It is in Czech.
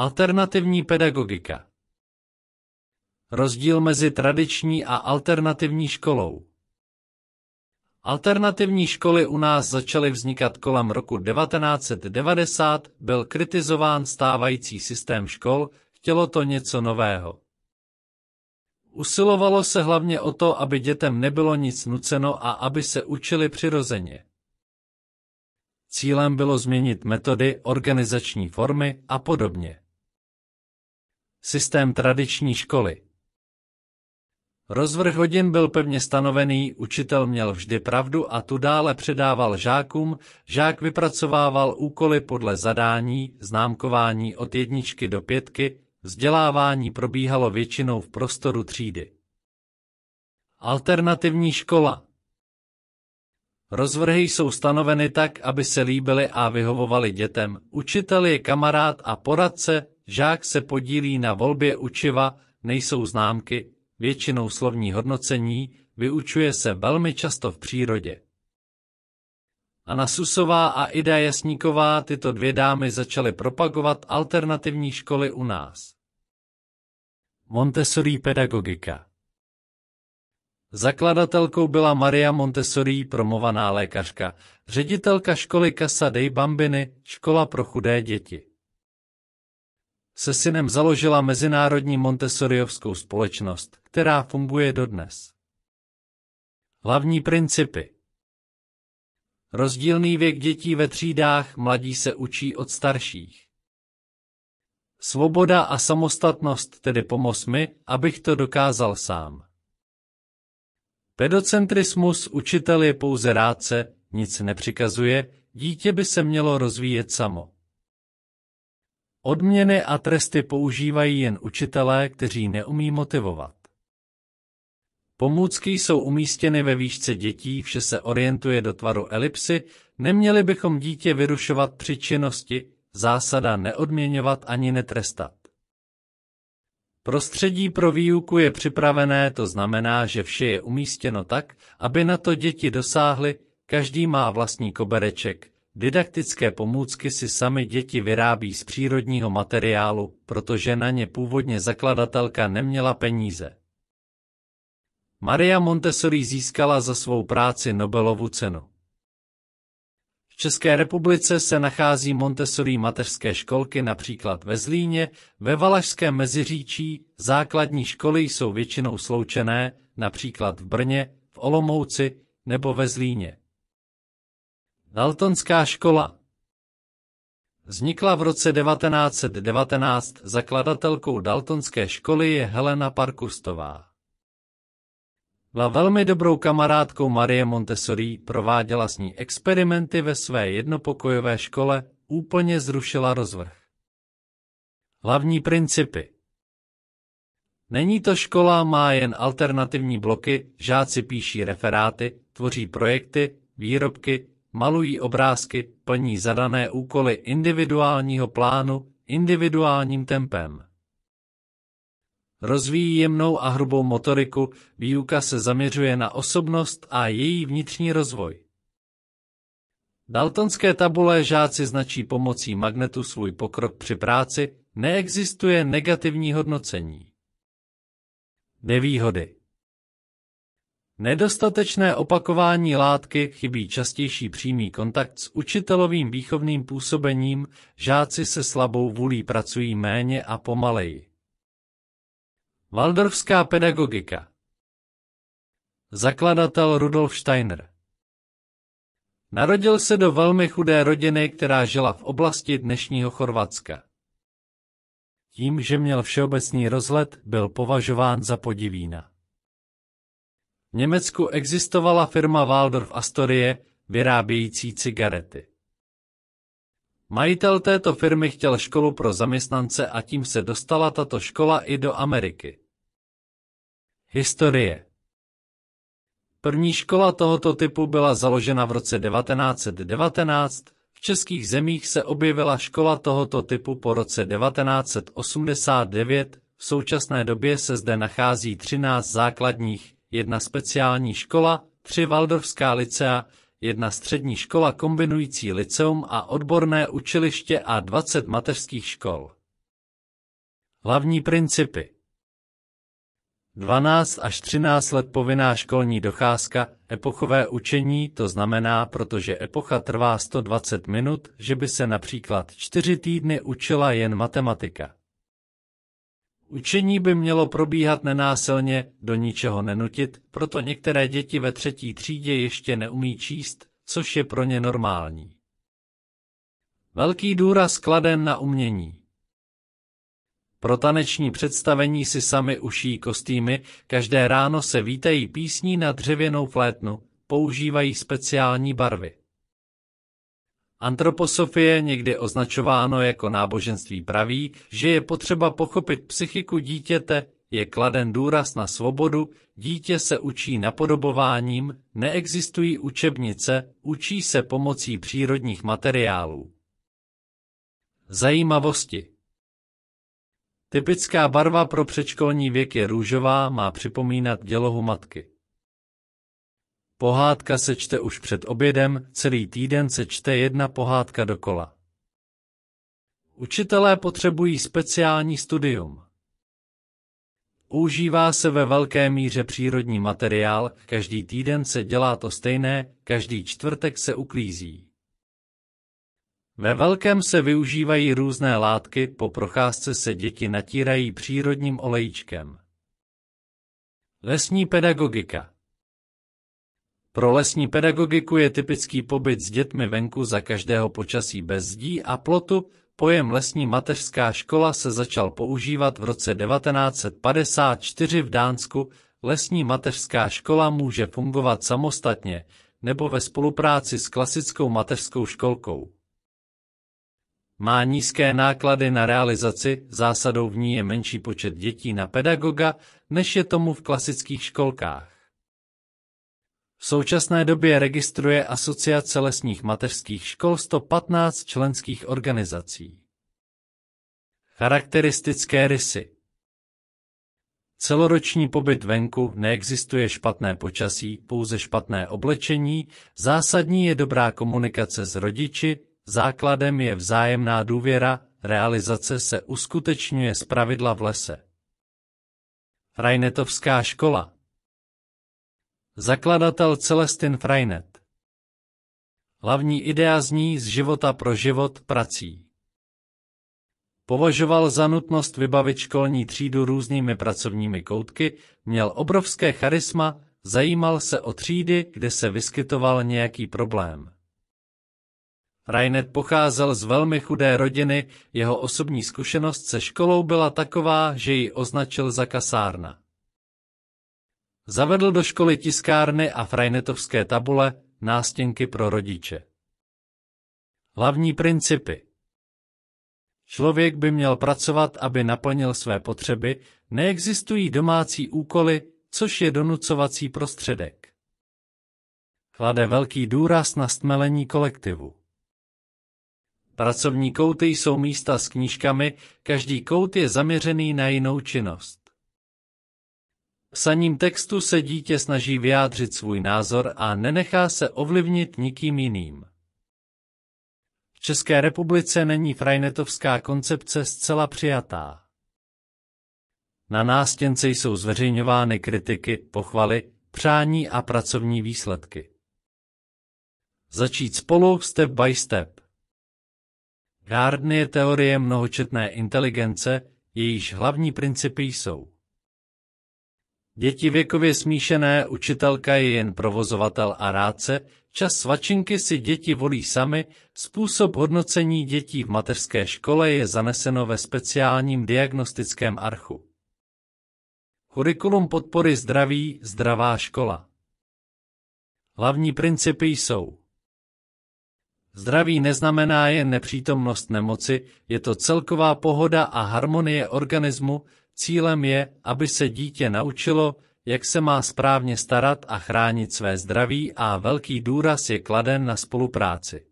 Alternativní pedagogika Rozdíl mezi tradiční a alternativní školou Alternativní školy u nás začaly vznikat kolem roku 1990, byl kritizován stávající systém škol, chtělo to něco nového. Usilovalo se hlavně o to, aby dětem nebylo nic nuceno a aby se učili přirozeně. Cílem bylo změnit metody, organizační formy a podobně. Systém tradiční školy Rozvrh hodin byl pevně stanovený, učitel měl vždy pravdu a tu dále předával žákům, žák vypracovával úkoly podle zadání, známkování od jedničky do pětky, vzdělávání probíhalo většinou v prostoru třídy. Alternativní škola Rozvrhy jsou stanoveny tak, aby se líbily a vyhovovaly dětem. Učitel je kamarád a poradce, Žák se podílí na volbě učiva, nejsou známky, většinou slovní hodnocení, vyučuje se velmi často v přírodě. Anna Susová a Ida Jasníková tyto dvě dámy začaly propagovat alternativní školy u nás. Montessori pedagogika Zakladatelkou byla Maria Montessori, promovaná lékařka, ředitelka školy Casa dei Bambini, škola pro chudé děti se synem založila Mezinárodní Montessoriovskou společnost, která funguje dodnes. Hlavní principy Rozdílný věk dětí ve třídách mladí se učí od starších. Svoboda a samostatnost, tedy pomoz mi, abych to dokázal sám. Pedocentrismus učitel je pouze rádce, nic nepřikazuje, dítě by se mělo rozvíjet samo. Odměny a tresty používají jen učitelé, kteří neumí motivovat. Pomůcky jsou umístěny ve výšce dětí, vše se orientuje do tvaru elipsy, neměli bychom dítě vyrušovat při činnosti, zásada neodměňovat ani netrestat. Prostředí pro výuku je připravené, to znamená, že vše je umístěno tak, aby na to děti dosáhly, každý má vlastní kobereček, Didaktické pomůcky si sami děti vyrábí z přírodního materiálu, protože na ně původně zakladatelka neměla peníze. Maria Montessori získala za svou práci Nobelovu cenu. V České republice se nachází Montessori mateřské školky například ve Zlíně, ve Valašském meziříčí, základní školy jsou většinou sloučené, například v Brně, v Olomouci nebo ve Zlíně. Daltonská škola Vznikla v roce 1919, zakladatelkou Daltonské školy je Helena Parkustová. Byla velmi dobrou kamarádkou Marie Montessori, prováděla s ní experimenty ve své jednopokojové škole, úplně zrušila rozvrh. Hlavní principy Není to škola, má jen alternativní bloky, žáci píší referáty, tvoří projekty, výrobky, malují obrázky, plní zadané úkoly individuálního plánu individuálním tempem. Rozvíjí jemnou a hrubou motoriku, výuka se zaměřuje na osobnost a její vnitřní rozvoj. Daltonské tabule žáci značí pomocí magnetu svůj pokrok při práci, neexistuje negativní hodnocení. Nevýhody Nedostatečné opakování látky, chybí častější přímý kontakt s učitelovým výchovným působením, žáci se slabou vůlí pracují méně a pomaleji. Waldorfská pedagogika Zakladatel Rudolf Steiner Narodil se do velmi chudé rodiny, která žila v oblasti dnešního Chorvatska. Tím, že měl všeobecný rozhled, byl považován za podivína. V Německu existovala firma Waldorf Astorie vyrábějící cigarety. Majitel této firmy chtěl školu pro zaměstnance a tím se dostala tato škola i do Ameriky. Historie První škola tohoto typu byla založena v roce 1919, v českých zemích se objevila škola tohoto typu po roce 1989, v současné době se zde nachází 13 základních jedna speciální škola, tři Valdorská licea, jedna střední škola kombinující liceum a odborné učiliště a 20 mateřských škol. Hlavní principy 12 až 13 let povinná školní docházka, epochové učení, to znamená, protože epocha trvá 120 minut, že by se například 4 týdny učila jen matematika. Učení by mělo probíhat nenásilně, do ničeho nenutit, proto některé děti ve třetí třídě ještě neumí číst, což je pro ně normální. Velký důraz kladen na umění. Pro taneční představení si sami uší kostýmy, každé ráno se vítají písní na dřevěnou flétnu, používají speciální barvy. Antroposofie někdy označováno jako náboženství praví, že je potřeba pochopit psychiku dítěte, je kladen důraz na svobodu, dítě se učí napodobováním, neexistují učebnice, učí se pomocí přírodních materiálů. Zajímavosti Typická barva pro předškolní věk je růžová, má připomínat dělohu matky. Pohádka se čte už před obědem, celý týden se čte jedna pohádka dokola. Učitelé potřebují speciální studium. Užívá se ve velké míře přírodní materiál, každý týden se dělá to stejné, každý čtvrtek se uklízí. Ve velkém se využívají různé látky, po procházce se děti natírají přírodním olejčkem. Lesní pedagogika pro lesní pedagogiku je typický pobyt s dětmi venku za každého počasí bez zdí a plotu. Pojem lesní mateřská škola se začal používat v roce 1954 v Dánsku. Lesní mateřská škola může fungovat samostatně nebo ve spolupráci s klasickou mateřskou školkou. Má nízké náklady na realizaci, zásadou v ní je menší počet dětí na pedagoga, než je tomu v klasických školkách. V současné době registruje Asociace lesních mateřských škol 115 členských organizací. Charakteristické rysy Celoroční pobyt venku neexistuje špatné počasí, pouze špatné oblečení, zásadní je dobrá komunikace s rodiči, základem je vzájemná důvěra, realizace se uskutečňuje z pravidla v lese. Rajnetovská škola zakladatel Celestin Freinet. Hlavní idea zní z života pro život prací. Považoval za nutnost vybavit školní třídu různými pracovními koutky, měl obrovské charisma, zajímal se o třídy, kde se vyskytoval nějaký problém. Rainet pocházel z velmi chudé rodiny, jeho osobní zkušenost se školou byla taková, že ji označil za kasárna. Zavedl do školy tiskárny a frajnetovské tabule, nástěnky pro rodiče. Hlavní principy Člověk by měl pracovat, aby naplnil své potřeby, neexistují domácí úkoly, což je donucovací prostředek. Klade velký důraz na stmelení kolektivu. Pracovní kouty jsou místa s knížkami, každý kout je zaměřený na jinou činnost. Psaním textu se dítě snaží vyjádřit svůj názor a nenechá se ovlivnit nikým jiným. V České republice není frajnetovská koncepce zcela přijatá. Na nástěnce jsou zveřejňovány kritiky, pochvaly, přání a pracovní výsledky. Začít spolu step by step. Gardner je teorie mnohočetné inteligence, jejíž hlavní principy jsou Děti věkově smíšené, učitelka je jen provozovatel a rádce, čas svačinky si děti volí sami, způsob hodnocení dětí v mateřské škole je zaneseno ve speciálním diagnostickém archu. Kurikulum podpory zdraví, zdravá škola. Hlavní principy jsou Zdraví neznamená jen nepřítomnost nemoci, je to celková pohoda a harmonie organismu, Cílem je, aby se dítě naučilo, jak se má správně starat a chránit své zdraví a velký důraz je kladen na spolupráci.